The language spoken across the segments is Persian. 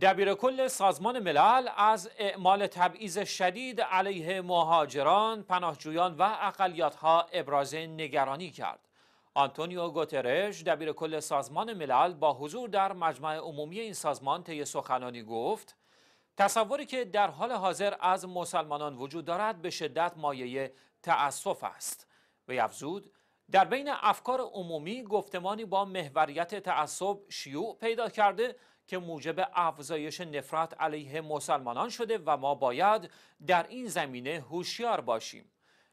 دبیر کل سازمان ملل از اعمال تبعیض شدید علیه مهاجران، پناهجویان و اقلیت‌ها ابراز نگرانی کرد. آنتونیو گوترش دبیر کل سازمان ملل با حضور در مجمع عمومی این سازمان طی سخنانی گفت تصوری که در حال حاضر از مسلمانان وجود دارد به شدت مایه تأسف است و افزود در بین افکار عمومی گفتمانی با محوریت تعصب شیوع پیدا کرده که موجب افزایش نفرت علیه مسلمانان شده و ما باید در این زمینه هوشیار باشیم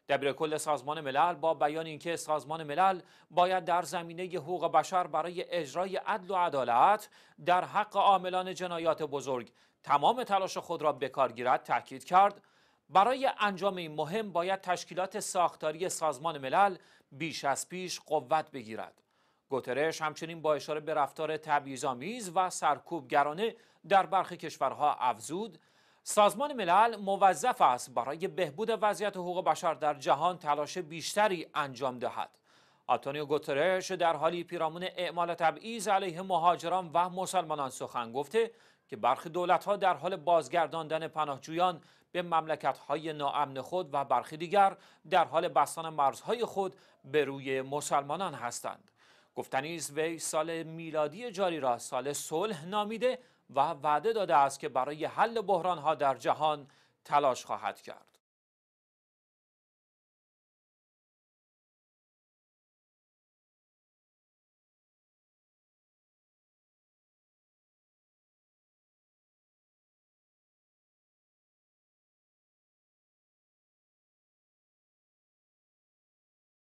دبیر سازمان ملل با بیان اینکه سازمان ملل باید در زمینه حقوق بشر برای اجرای عدل و عدالت در حق عاملان جنایات بزرگ تمام تلاش خود را به کار گیرد تاکید کرد برای انجام این مهم باید تشکیلات ساختاری سازمان ملل بیش از پیش قوت بگیرد گوترش همچنین با اشاره به رفتار تبعیض‌آمیز و سرکوبگرانه در برخی کشورها افزود سازمان ملل موظف است برای بهبود وضعیت حقوق بشر در جهان تلاش بیشتری انجام دهد آنتونیو گوترش در حالی پیرامون اعمال تبعیض علیه مهاجران و مسلمانان سخن گفته که برخی دولتها در حال بازگرداندن پناهجویان به مملکت‌های ناامن خود و برخی دیگر در حال بستن مرزهای خود به روی مسلمانان هستند گفتنی وی سال میلادی جاری را سال صلح نامیده و وعده داده است که برای حل بحران ها در جهان تلاش خواهد کرد